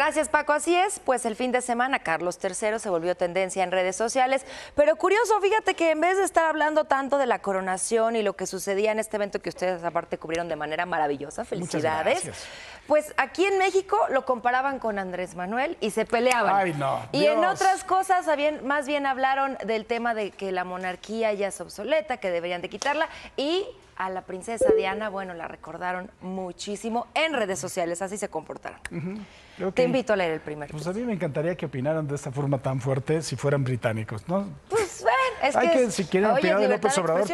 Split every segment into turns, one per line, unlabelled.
Gracias Paco, así es, pues el fin de semana Carlos III se volvió tendencia en redes sociales, pero curioso, fíjate que en vez de estar hablando tanto de la coronación y lo que sucedía en este evento que ustedes aparte cubrieron de manera maravillosa, felicidades, pues aquí en México lo comparaban con Andrés Manuel y se peleaban. y en otras cosas más bien hablaron del tema de que la monarquía ya es obsoleta, que deberían de quitarla y a la princesa Diana, bueno, la recordaron muchísimo en redes sociales, así se comportaron. Te invito a leer el primer Pues
a mí me encantaría que opinaran de esta forma tan fuerte si fueran británicos, ¿no?
Pues bueno, es Hay que, si quieren de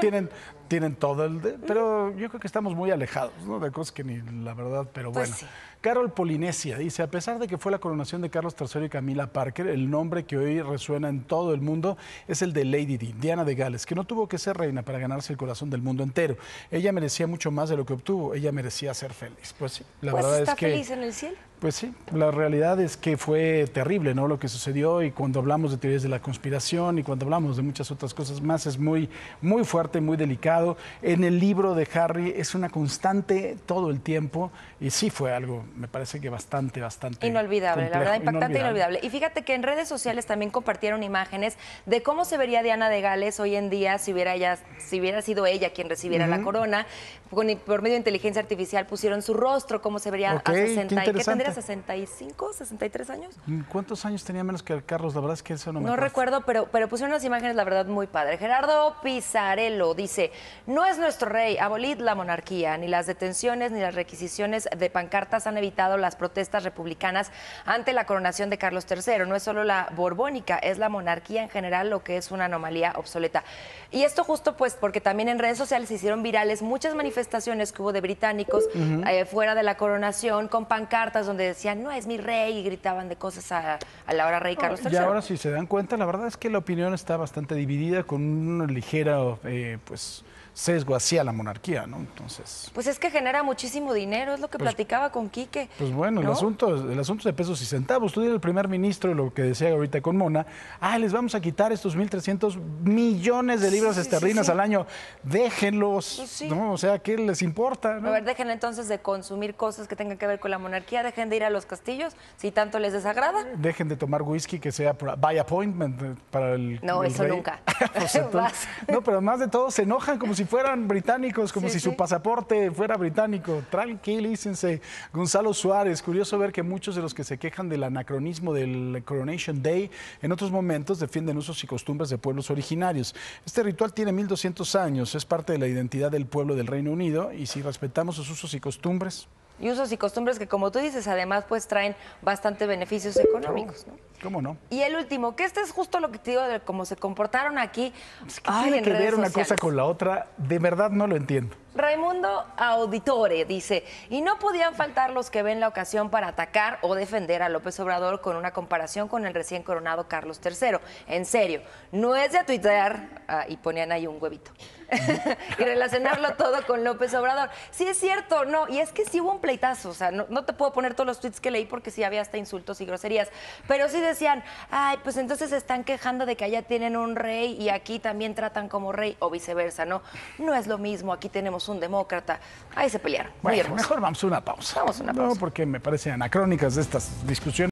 tienen,
tienen todo el... pero yo creo que estamos muy alejados, ¿no? De cosas que ni la verdad, pero pues bueno. Carol Polinesia dice, a pesar de que fue la coronación de Carlos III y Camila Parker, el nombre que hoy resuena en todo el mundo es el de Lady Di, Diana de Gales, que no tuvo que ser reina para ganarse el corazón del mundo entero. Ella merecía mucho más de lo que obtuvo, ella merecía ser feliz. Pues sí, la pues verdad es que... feliz en el cielo. Pues sí, la realidad es que fue terrible, ¿no? Lo que sucedió y cuando hablamos de teorías de la conspiración y cuando hablamos de muchas otras cosas más es muy, muy fuerte, muy delicado. En el libro de Harry es una constante todo el tiempo y sí fue algo, me parece que bastante, bastante inolvidable, la verdad impactante, e inolvidable. inolvidable.
Y fíjate que en redes sociales también compartieron imágenes de cómo se vería Diana de Gales hoy en día si hubiera ella, si hubiera sido ella quien recibiera la corona. Con, por medio de inteligencia artificial pusieron su rostro, cómo se vería a 60 y qué 65, 63 años.
Mm, ¿Cuántos años tenía menos que Carlos? La verdad es que eso no me No
recuerdo, pero, pero pusieron unas imágenes, la verdad, muy padre. Gerardo Pizarello dice, no es nuestro rey, abolid la monarquía. Ni las detenciones ni las requisiciones de pancartas han evitado las protestas republicanas ante la coronación de Carlos III. No es solo la borbónica, es la monarquía en general lo que es una anomalía obsoleta. Y esto justo pues porque también en redes sociales se hicieron virales muchas manifestaciones que hubo de británicos eh, fuera de la coronación con pancartas donde donde decían, no es mi rey, y gritaban de cosas a, a la hora rey Carlos III. Y ahora,
si se dan cuenta, la verdad es que la opinión está bastante dividida con una ligera, eh, pues sesgo hacia la monarquía, ¿no? Entonces.
Pues es que genera muchísimo dinero, es lo que pues platicaba con Quique.
Pues bueno, el asunto, el asunto de pesos y centavos. Tú el primer ministro lo que decía ahorita con Mona, ah, les vamos a quitar estos 1.300 millones de libras esterlinas al año. Déjenlos, pues ¿no? O sea, ¿qué les importa? ¿no? A ver,
déjenle entonces de consumir cosas que tengan que ver con la monarquía, déjenle de ir a los castillos si tanto les desagrada.
Dejen de tomar whisky que sea by appointment eh, para el. No, eso nunca. no, pero más de todo se enojan como si fueran británicos, como si su pasaporte fuera británico. Tranquilícense. Gonzalo Suárez, curioso ver que muchos de los que se quejan del anacronismo del Coronation Day en otros momentos defienden usos y costumbres de pueblos originarios. Este ritual tiene 1200 años, es parte de la identidad del pueblo del Reino Unido y si respetamos sus usos y costumbres,
y usos y costumbres que, como tú dices, además pues traen bastante beneficios económicos, ¿no? ¿Cómo no? Y el último, que este es justo lo que te digo de cómo se comportaron aquí. hay pues, que ver una cosa con
la otra, de verdad no lo entiendo.
Raimundo Auditore dice, y no podían faltar los que ven la ocasión para atacar o defender a López Obrador con una comparación con el recién coronado Carlos III. En serio, no es de tuitear, ah, y ponían ahí un huevito, y relacionarlo todo con López Obrador. Sí es cierto, no, y es que sí hubo un pleitazo, o sea, no, te puedo poner todos los tweets que leí porque sí había hasta insultos y groserías, pero sí decían, ay, pues entonces están quejando de que allá tienen un rey y aquí también tratan como rey o viceversa, ¿no? No es lo mismo, aquí tenemos un demócrata.
Ahí se pelearon. bueno, mejor vamos a una pausa. Vamos a una pausa. No, porque me parecen anacrónicas estas discusiones.